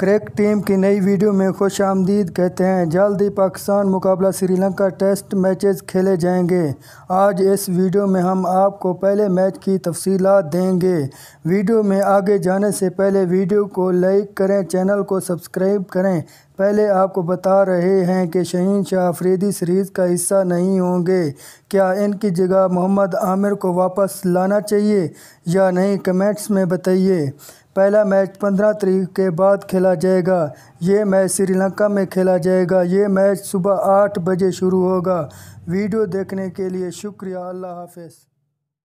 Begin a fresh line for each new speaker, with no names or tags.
crack team की नई video में खुश आमदीद कहते हैं जल्द ही पाकिस्तान मुकाबला श्रीलंका टेस्ट मैचेस खेले जाएंगे आज इस वीडियो में हम आपको पहले मैच की तफसीत देंगे वीडियो में आगे जाने से पहले वीडियो को लाइक करें चैनल को सब्सक्राइब करें पहले आपको बता रहे हैं कि शहीन शाह अफरीदी सीरीज़ का हिस्सा नहीं होंगे क्या इनकी जगह मोहम्मद आमिर को वापस लाना चाहिए या नहीं कमेंट्स में बताइए पहला मैच 15 तारीख के बाद खेला जाएगा ये मैच श्रीलंका में खेला जाएगा ये मैच सुबह आठ बजे शुरू होगा वीडियो देखने के लिए
शुक्रिया अल्लाह
हाफिज़